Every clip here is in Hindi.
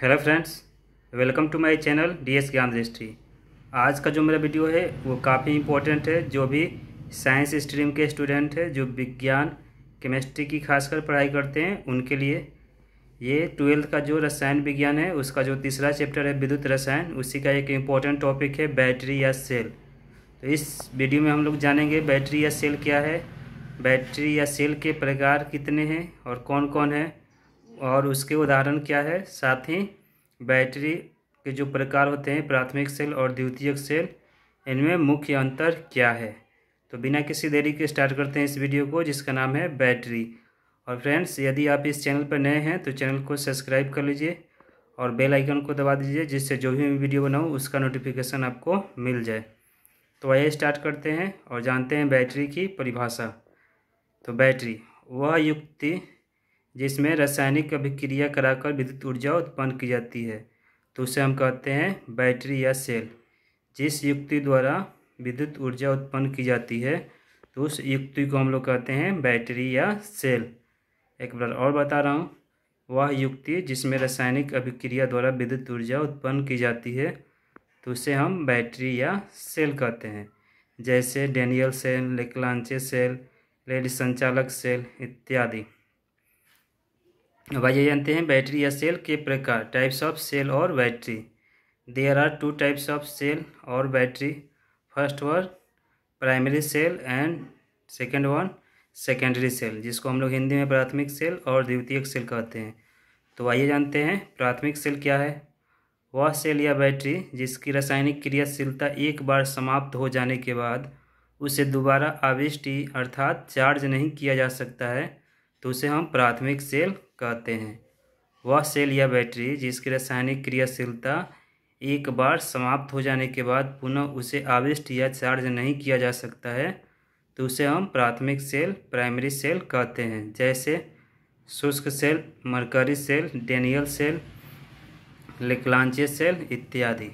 hello friends welcome to my channel DS Gyan registry आज का जो मेरा वीडियो है वो काफ़ी इम्पोर्टेंट है जो भी साइंस स्ट्रीम के स्टूडेंट हैं जो विज्ञान केमिस्ट्री की खासकर पढ़ाई करते हैं उनके लिए ये ट्वेल्थ का जो रसायन विज्ञान है उसका जो तीसरा चैप्टर है विद्युत रसायन उसी का एक इम्पोर्टेंट टॉपिक है बैटरी या सेल तो इस वीडियो में हम लोग जानेंगे बैटरी या सेल क्या है बैटरी या सेल के प्रकार कितने हैं और कौन कौन है और उसके उदाहरण क्या है साथ ही बैटरी के जो प्रकार होते हैं प्राथमिक सेल और द्वितीयक सेल इनमें मुख्य अंतर क्या है तो बिना किसी देरी के स्टार्ट करते हैं इस वीडियो को जिसका नाम है बैटरी और फ्रेंड्स यदि आप इस चैनल पर नए हैं तो चैनल को सब्सक्राइब कर लीजिए और बेल आइकन को दबा दीजिए जिससे जो भी मैं वीडियो बनाऊँ उसका नोटिफिकेशन आपको मिल जाए तो आइए स्टार्ट करते हैं और जानते हैं बैटरी की परिभाषा तो बैटरी वह युक्ति जिसमें रासायनिक अभिक्रिया कराकर विद्युत ऊर्जा उत्पन्न की जाती है तो उसे हम कहते हैं बैटरी या सेल जिस युक्ति द्वारा विद्युत ऊर्जा उत्पन्न की जाती है तो उस युक्ति को हम लोग कहते हैं बैटरी या सेल एक बार और बता रहा हूँ वह युक्ति जिसमें रासायनिक अभिक्रिया द्वारा विद्युत ऊर्जा उत्पन्न की जाती है तो उसे हम बैटरी या सेल कहते हैं जैसे Daniell cell Leclanche cell lead संचालक सेल इत्यादि अब आइए जानते हैं बैटरी या सेल के प्रकार टाइप्स ऑफ सेल और battery there are two types of cell और battery first one primary cell and second one secondary cell जिसको हम लोग हिंदी में प्राथमिक सेल और द्वितीयक सेल कहते हैं तो आइए जानते हैं प्राथमिक सेल क्या है वह सेल या बैटरी जिसकी रासायनिक क्रियाशीलता एक बार समाप्त हो जाने के बाद उसे दोबारा आविष्टि अर्थात चार्ज नहीं किया जा सकता है तो उसे हम प्राथमिक सेल कहते हैं वह सेल या बैटरी जिसकी रासायनिक क्रियाशीलता एक बार समाप्त हो जाने के बाद पुनः उसे आविष्ट या चार्ज नहीं किया जा सकता है तो उसे हम प्राथमिक सेल प्राइमरी सेल कहते हैं जैसे शुष्क cell mercury cell Daniell cell Leclanche cell इत्यादि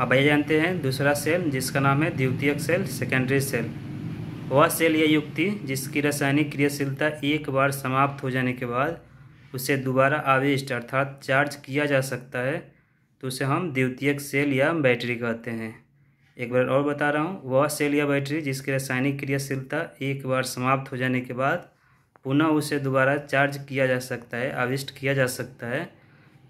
अब ये जानते हैं दूसरा सेल जिसका नाम है द्वितीयक सेल सेकेंडरी सेल वह सेल या युक्ति जिसकी रासायनिक क्रियाशीलता एक बार समाप्त हो जाने के बाद उसे दोबारा आविष्ट अर्थात चार्ज किया जा सकता है तो उसे हम द्वितीयक सेल या बैटरी कहते हैं एक बार और बता रहा हूँ वह सेल या बैटरी जिसकी रासायनिक क्रियाशीलता एक बार समाप्त हो जाने के बाद पुनः उसे दोबारा चार्ज किया जा सकता है आविष्ट किया जा सकता है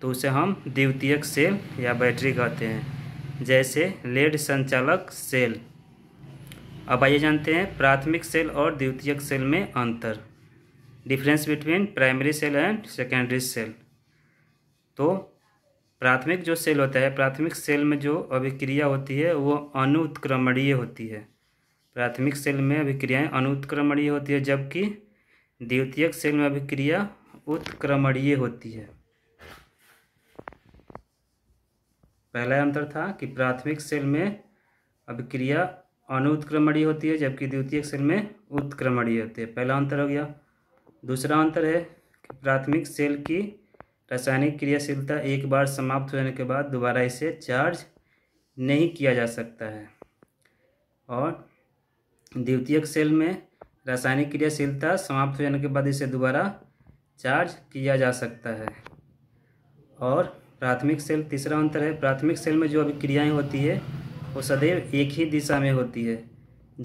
तो उसे हम द्वितीयक सेल या बैटरी कहते हैं जैसे लेड संचालक सेल अब आइए जानते हैं प्राथमिक सेल और द्वितीयक सेल में अंतर difference between primary cell and secondary cell तो प्राथमिक जो सेल होता है प्राथमिक सेल में जो अभिक्रिया होती है वो अनुत्क्रमणीय होती है प्राथमिक सेल में अभिक्रियाएं अनुत्क्रमणीय होती है जबकि द्वितीयक सेल में अभिक्रिया उत्क्रमणीय होती है पहला अंतर था कि प्राथमिक सेल में अभिक्रिया अनुत्क्रमणीय होती है जबकि द्वितीय सेल में उत्क्रमणीय होती है पहला अंतर हो गया दूसरा अंतर है कि प्राथमिक सेल की रासायनिक क्रियाशीलता एक बार समाप्त होने के बाद दोबारा इसे चार्ज नहीं किया जा सकता है और द्वितीयक सेल में रासायनिक क्रियाशीलता समाप्त हो जाने के बाद इसे दोबारा चार्ज किया जा सकता है और प्राथमिक सेल तीसरा अंतर है प्राथमिक सेल में जो अभी क्रियाएँ होती है वो सदैव एक ही दिशा में होती है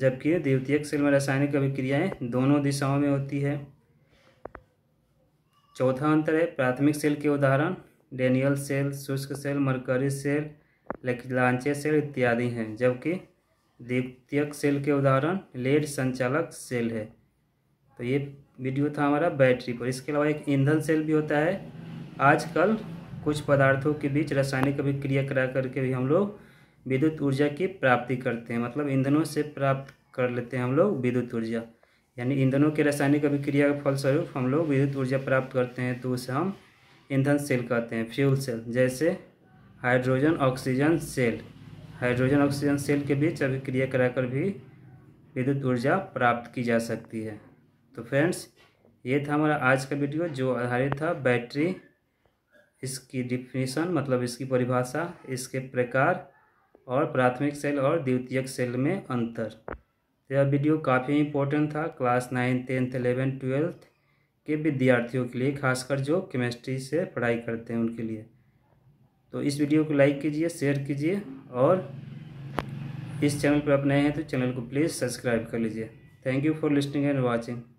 जबकि द्वितीय सेल में रासायनिक अभिक्रियाएं दोनों दिशाओं में होती है चौथा अंतर है प्राथमिक सेल के उदाहरण डेनियल सेल शुष्क cell mercury cell Leclanche cell इत्यादि हैं जबकि द्वितीयक सेल के उदाहरण लेड संचालक सेल है तो ये वीडियो था हमारा बैटरी पर इसके अलावा एक ईंधन सेल भी होता है आजकल कुछ पदार्थों के बीच रासायनिक अभिक्रिया करा करके भी हम लोग विद्युत ऊर्जा की प्राप्ति करते हैं मतलब ईंधनों से प्राप्त कर लेते हैं हम लोग विद्युत ऊर्जा यानी ईंधनों के रासायनिक अभिक्रिया के फलस्वरूप हम लोग विद्युत ऊर्जा प्राप्त करते हैं तो उसे हम ईंधन सेल कहते हैं फ्यूल सेल जैसे hydrogen oxygen cell hydrogen oxygen cell के बीच अभिक्रिया कराकर भी विद्युत ऊर्जा प्राप्त की जा सकती है तो फ्रेंड्स ये था हमारा आज का वीडियो जो आधारित था बैटरी इसकी डिफिनीसन मतलब इसकी परिभाषा इसके प्रकार और प्राथमिक सेल और द्वितीयक सेल में अंतर तो यह वीडियो काफ़ी इंपॉर्टेंट था class nine tenth eleven twelfth के विद्यार्थियों के लिए खासकर जो केमिस्ट्री से पढ़ाई करते हैं उनके लिए तो इस वीडियो को लाइक कीजिए शेयर कीजिए और इस चैनल पर आप नए हैं तो चैनल को प्लीज़ सब्सक्राइब कर लीजिए thank you for listening and watching